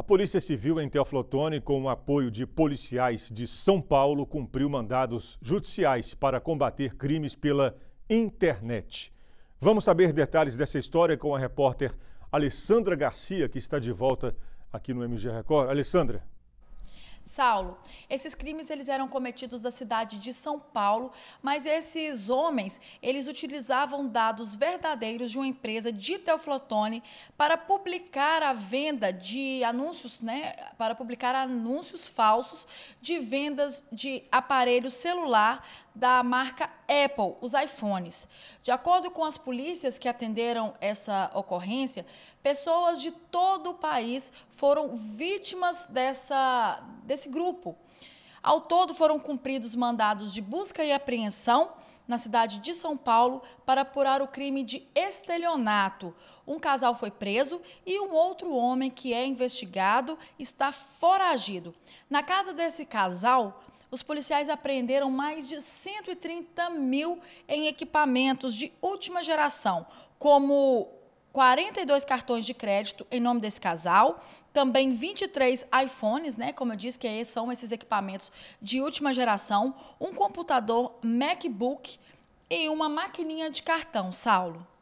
A Polícia Civil em Teoflotone, com o apoio de policiais de São Paulo, cumpriu mandados judiciais para combater crimes pela internet. Vamos saber detalhes dessa história com a repórter Alessandra Garcia, que está de volta aqui no MG Record. Alessandra. Saulo, esses crimes eles eram cometidos da cidade de São Paulo, mas esses homens, eles utilizavam dados verdadeiros de uma empresa de Teoflotone para publicar a venda de anúncios, né, para publicar anúncios falsos de vendas de aparelho celular da marca Apple, os iPhones. De acordo com as polícias que atenderam essa ocorrência, pessoas de todo o país foram vítimas dessa, desse grupo. Ao todo foram cumpridos mandados de busca e apreensão na cidade de São Paulo para apurar o crime de estelionato. Um casal foi preso e um outro homem que é investigado está foragido. Na casa desse casal, os policiais apreenderam mais de 130 mil em equipamentos de última geração, como 42 cartões de crédito em nome desse casal, também 23 iPhones, né? Como eu disse, que são esses equipamentos de última geração, um computador MacBook e uma maquininha de cartão, Saulo.